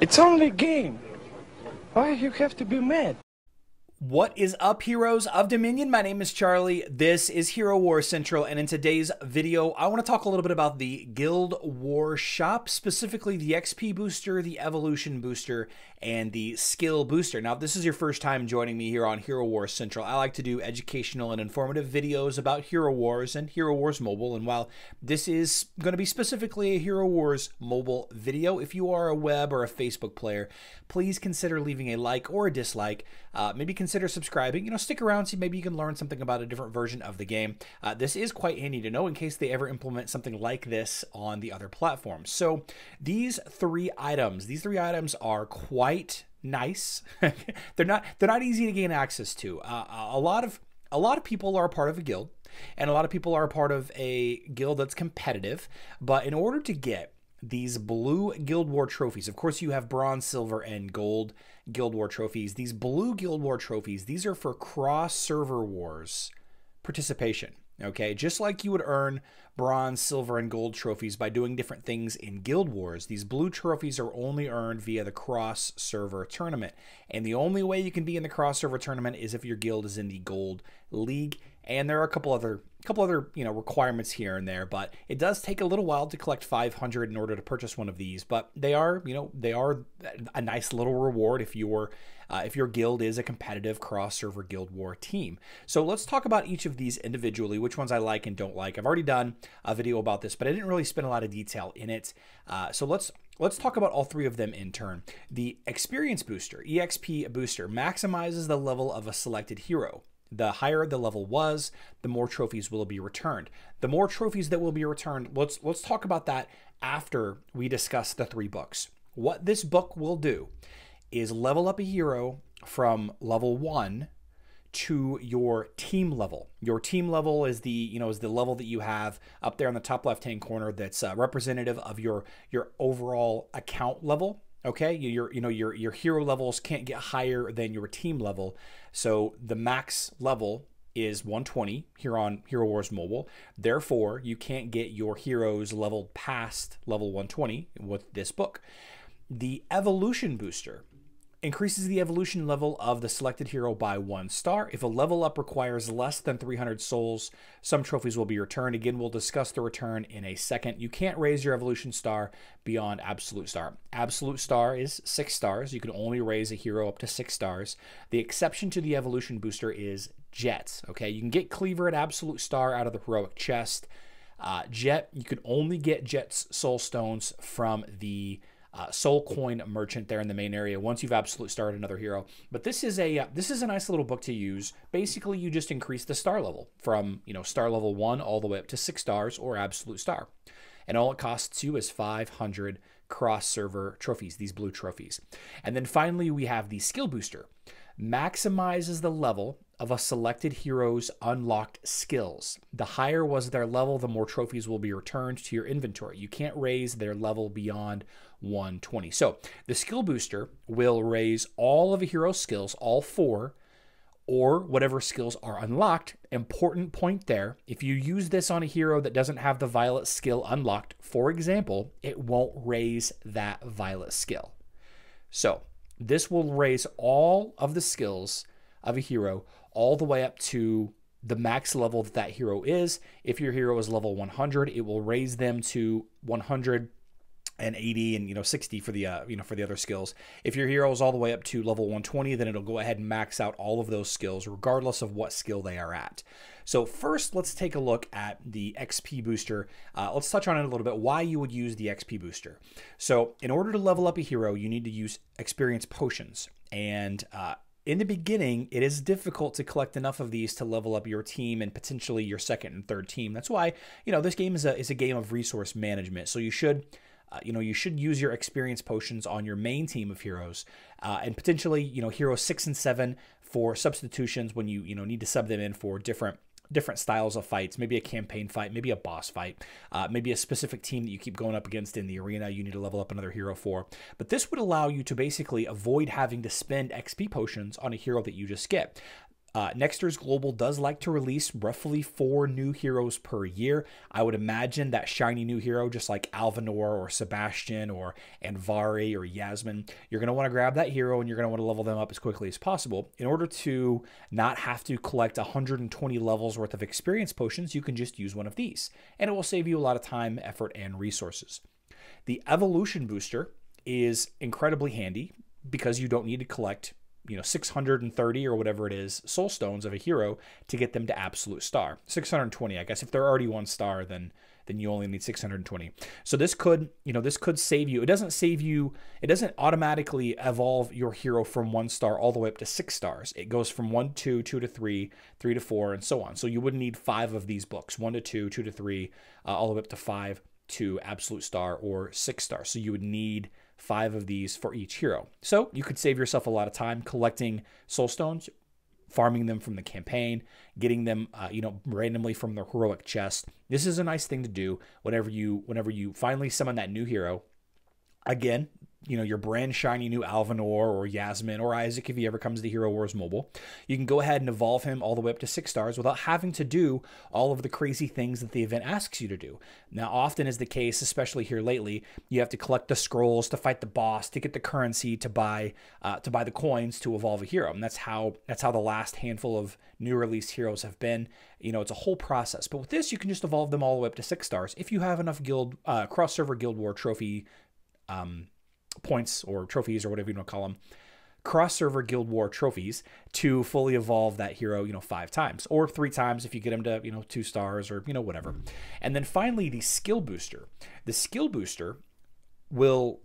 It's only a game. Why you have to be mad? What is up, heroes of Dominion? My name is Charlie. This is Hero War Central, and in today's video, I want to talk a little bit about the Guild War Shop, specifically the XP Booster, the Evolution Booster, and the Skill Booster. Now, if this is your first time joining me here on Hero War Central, I like to do educational and informative videos about Hero Wars and Hero Wars Mobile, and while this is going to be specifically a Hero Wars Mobile video, if you are a web or a Facebook player, please consider leaving a like or a dislike uh, maybe consider subscribing. You know, stick around, see maybe you can learn something about a different version of the game. Uh, this is quite handy to know in case they ever implement something like this on the other platforms. So these three items, these three items are quite nice. they're not they're not easy to gain access to. Uh, a lot of a lot of people are a part of a guild, and a lot of people are a part of a guild that's competitive. But in order to get these blue Guild War trophies. Of course, you have bronze, silver, and gold. Guild War trophies. These blue Guild War trophies, these are for cross server wars participation. Okay, just like you would earn bronze, silver, and gold trophies by doing different things in Guild Wars, these blue trophies are only earned via the cross server tournament. And the only way you can be in the cross server tournament is if your guild is in the gold league. And there are a couple other couple other, you know, requirements here and there, but it does take a little while to collect 500 in order to purchase one of these, but they are, you know, they are a nice little reward if you're uh, if your guild is a competitive cross-server guild war team. So let's talk about each of these individually, which ones I like and don't like. I've already done a video about this, but I didn't really spend a lot of detail in it. Uh, so let's Let's talk about all three of them in turn. The Experience Booster, EXP Booster, maximizes the level of a selected hero. The higher the level was, the more trophies will be returned. The more trophies that will be returned, let's let's talk about that after we discuss the three books. What this book will do is level up a hero from level one to your team level. Your team level is the you know is the level that you have up there in the top left hand corner that's uh, representative of your your overall account level. Okay, your you know your your hero levels can't get higher than your team level. So the max level is 120 here on Hero Wars Mobile. Therefore, you can't get your heroes leveled past level 120 with this book. The evolution booster Increases the evolution level of the selected hero by one star. If a level up requires less than 300 souls, some trophies will be returned. Again, we'll discuss the return in a second. You can't raise your evolution star beyond absolute star. Absolute star is six stars. You can only raise a hero up to six stars. The exception to the evolution booster is Jets. Okay, you can get Cleaver at absolute star out of the heroic chest. Uh, Jet, you can only get Jet's soul stones from the uh, soul coin merchant there in the main area once you've absolute starred another hero but this is a uh, this is a nice little book to use basically you just increase the star level from you know star level one all the way up to six stars or absolute star and all it costs you is 500 cross server trophies these blue trophies and then finally we have the skill booster maximizes the level of a selected hero's unlocked skills. The higher was their level, the more trophies will be returned to your inventory. You can't raise their level beyond 120. So the skill booster will raise all of a hero's skills, all four, or whatever skills are unlocked. Important point there. If you use this on a hero that doesn't have the violet skill unlocked, for example, it won't raise that violet skill. So this will raise all of the skills of a hero all the way up to the max level that that hero is. If your hero is level 100, it will raise them to 100 and 80 and you know 60 for the uh, you know for the other skills. If your hero is all the way up to level 120, then it'll go ahead and max out all of those skills regardless of what skill they are at. So first, let's take a look at the XP booster. Uh, let's touch on it a little bit. Why you would use the XP booster? So in order to level up a hero, you need to use experience potions and. Uh, in the beginning, it is difficult to collect enough of these to level up your team and potentially your second and third team. That's why, you know, this game is a, is a game of resource management. So you should uh, you know, you should use your experience potions on your main team of heroes, uh, and potentially, you know, heroes six and seven for substitutions when you you know need to sub them in for different different styles of fights maybe a campaign fight maybe a boss fight uh, maybe a specific team that you keep going up against in the arena you need to level up another hero for but this would allow you to basically avoid having to spend xp potions on a hero that you just skip uh, Nexters Global does like to release roughly four new heroes per year. I would imagine that shiny new hero, just like Alvanor or Sebastian or Anvari or Yasmin, you're going to want to grab that hero and you're going to want to level them up as quickly as possible. In order to not have to collect 120 levels worth of experience potions, you can just use one of these, and it will save you a lot of time, effort, and resources. The Evolution Booster is incredibly handy because you don't need to collect you know 630 or whatever it is soul stones of a hero to get them to absolute star 620 i guess if they're already one star then then you only need 620 so this could you know this could save you it doesn't save you it doesn't automatically evolve your hero from one star all the way up to six stars it goes from one to two to three three to four and so on so you would need five of these books one to two two to three uh, all the way up to five to absolute star or six star. So you would need five of these for each hero. So you could save yourself a lot of time collecting soul stones, farming them from the campaign, getting them, uh, you know, randomly from the heroic chest. This is a nice thing to do whenever you whenever you finally summon that new hero. Again, you know, your brand shiny new Alvanor or Yasmin or Isaac if he ever comes to Hero Wars Mobile. You can go ahead and evolve him all the way up to six stars without having to do all of the crazy things that the event asks you to do. Now, often is the case, especially here lately, you have to collect the scrolls to fight the boss to get the currency to buy uh, to buy the coins to evolve a hero, and that's how that's how the last handful of new release heroes have been. You know, it's a whole process. But with this, you can just evolve them all the way up to six stars if you have enough guild uh, cross server guild war trophy. Um, points or trophies or whatever you want to call them, cross server Guild War trophies to fully evolve that hero, you know, five times or three times if you get him to, you know, two stars or, you know, whatever. And then finally, the skill booster. The skill booster will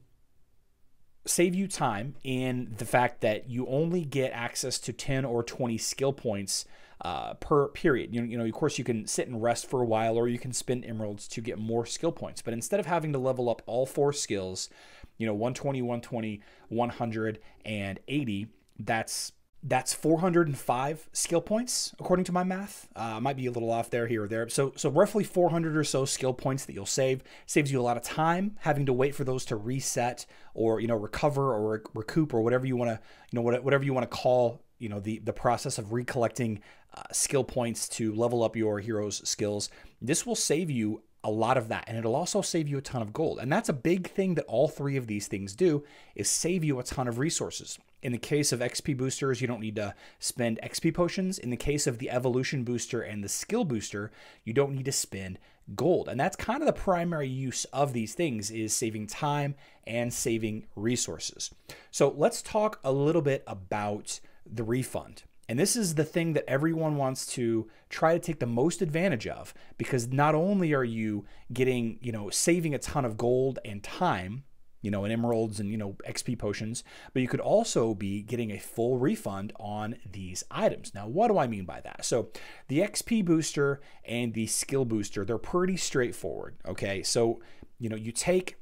save you time in the fact that you only get access to 10 or 20 skill points uh, per period. You, you know, of course, you can sit and rest for a while, or you can spend emeralds to get more skill points. But instead of having to level up all four skills, you know, 120, 120, 180, that's that's 405 skill points according to my math uh, might be a little off there here or there so so roughly 400 or so skill points that you'll save saves you a lot of time having to wait for those to reset or you know recover or recoup or whatever you want to you know whatever you want to call you know the the process of recollecting uh, skill points to level up your hero's skills this will save you a lot of that and it'll also save you a ton of gold and that's a big thing that all three of these things do is save you a ton of resources in the case of xp boosters you don't need to spend xp potions in the case of the evolution booster and the skill booster you don't need to spend gold and that's kind of the primary use of these things is saving time and saving resources so let's talk a little bit about the refund. And this is the thing that everyone wants to try to take the most advantage of because not only are you getting, you know, saving a ton of gold and time, you know, and emeralds and, you know, XP potions, but you could also be getting a full refund on these items. Now, what do I mean by that? So the XP booster and the skill booster, they're pretty straightforward, okay? So, you know, you take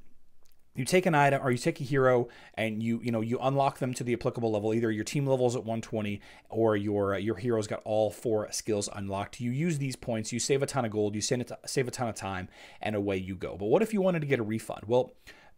you take an item or you take a hero and you you know you unlock them to the applicable level either your team level is at 120 or your uh, your hero's got all four skills unlocked you use these points you save a ton of gold you save a ton of time and away you go but what if you wanted to get a refund well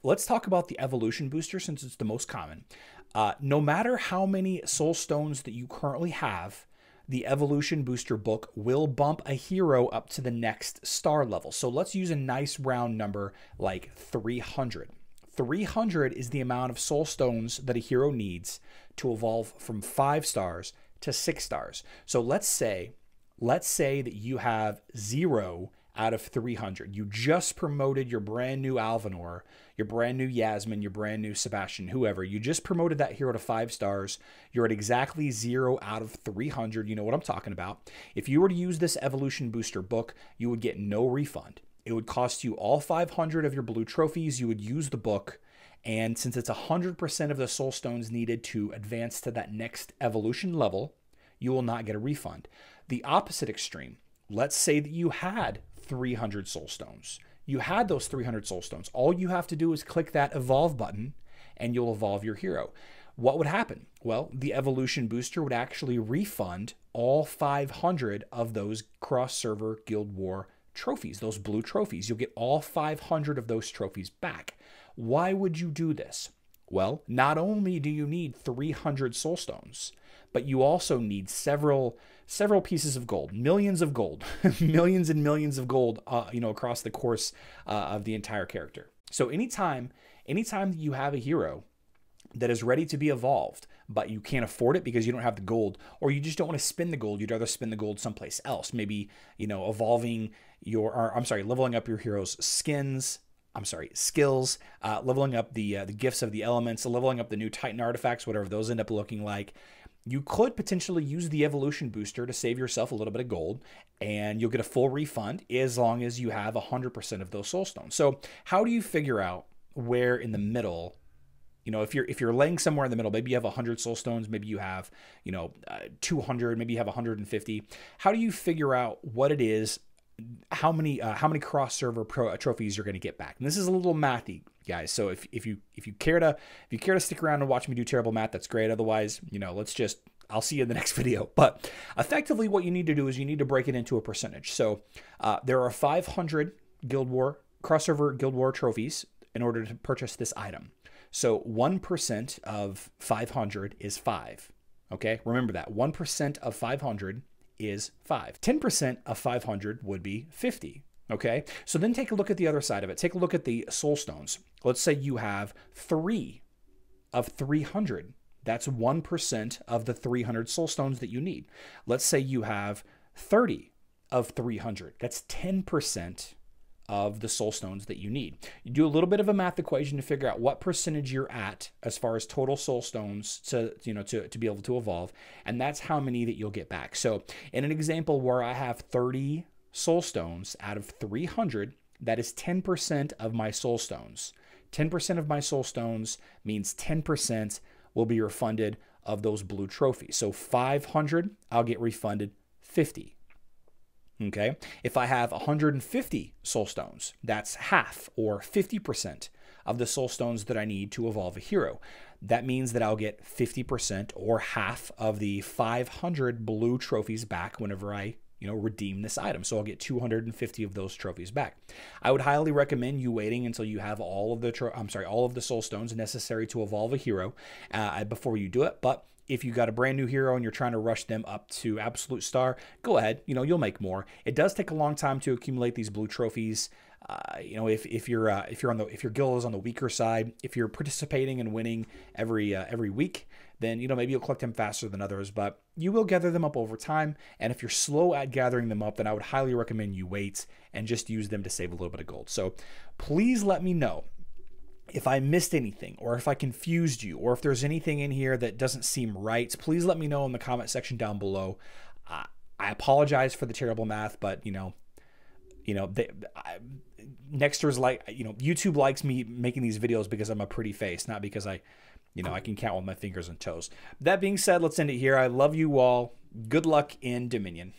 let's talk about the evolution booster since it's the most common uh, no matter how many soul stones that you currently have the Evolution Booster book will bump a hero up to the next star level. So let's use a nice round number like 300. 300 is the amount of soul stones that a hero needs to evolve from five stars to six stars. So let's say, let's say that you have zero out of 300. You just promoted your brand new Alvanor, your brand new Yasmin, your brand new Sebastian, whoever. You just promoted that hero to five stars. You're at exactly zero out of 300. You know what I'm talking about. If you were to use this evolution booster book, you would get no refund. It would cost you all 500 of your blue trophies. You would use the book. And since it's 100% of the soul stones needed to advance to that next evolution level, you will not get a refund. The opposite extreme, let's say that you had 300 soul stones. You had those 300 soul stones. All you have to do is click that evolve button and you'll evolve your hero. What would happen? Well, the evolution booster would actually refund all 500 of those cross server Guild War trophies, those blue trophies. You'll get all 500 of those trophies back. Why would you do this? Well, not only do you need 300 soul stones, but you also need several several pieces of gold, millions of gold, millions and millions of gold, uh, you know, across the course uh, of the entire character. So anytime, anytime you have a hero that is ready to be evolved, but you can't afford it because you don't have the gold, or you just don't want to spend the gold, you'd rather spend the gold someplace else. Maybe you know, evolving your, or, I'm sorry, leveling up your hero's skins. I'm sorry, skills, uh, leveling up the uh, the gifts of the elements, leveling up the new Titan artifacts, whatever those end up looking like. You could potentially use the evolution booster to save yourself a little bit of gold, and you'll get a full refund as long as you have 100% of those soul stones. So, how do you figure out where in the middle you know if you're if you're laying somewhere in the middle maybe you have 100 soul stones maybe you have you know uh, 200 maybe you have 150 how do you figure out what it is how many uh, how many cross server pro, uh, trophies you're going to get back. And this is a little mathy, guys. So if, if you if you care to if you care to stick around and watch me do terrible math, that's great. Otherwise, you know, let's just I'll see you in the next video. But effectively, what you need to do is you need to break it into a percentage. So uh, there are 500 Guild War crossover Guild War trophies in order to purchase this item. So 1% of 500 is 5. Okay, remember that. 1% of 500 is 5. 10% of 500 would be 50. Okay, so then take a look at the other side of it. Take a look at the soul stones. Let's say you have three of 300. That's 1% of the 300 soul stones that you need. Let's say you have 30 of 300. That's 10% of the soul stones that you need. You do a little bit of a math equation to figure out what percentage you're at as far as total soul stones to you know to, to be able to evolve, and that's how many that you'll get back. So in an example where I have 30 soul stones out of 300, that is 10% of my soul stones. 10% of my soul stones means 10% will be refunded of those blue trophies. So 500, I'll get refunded 50. Okay. If I have 150 soul stones, that's half or 50% of the soul stones that I need to evolve a hero. That means that I'll get 50% or half of the 500 blue trophies back whenever I you know, redeem this item. So I'll get 250 of those trophies back. I would highly recommend you waiting until you have all of the, I'm sorry, all of the soul stones necessary to evolve a hero uh, before you do it. But if you got a brand new hero and you're trying to rush them up to absolute star, go ahead. You know, you'll make more. It does take a long time to accumulate these blue trophies. Uh, you know, if if you're uh, if you're on the if your guild is on the weaker side, if you're participating and winning every uh, every week, then you know maybe you'll collect them faster than others. But you will gather them up over time. And if you're slow at gathering them up, then I would highly recommend you wait and just use them to save a little bit of gold. So please let me know if I missed anything or if I confused you or if there's anything in here that doesn't seem right, please let me know in the comment section down below. Uh, I apologize for the terrible math, but you know, you know, Nexter's like, you know, YouTube likes me making these videos because I'm a pretty face, not because I, you know, I can count with my fingers and toes. That being said, let's end it here. I love you all. Good luck in Dominion.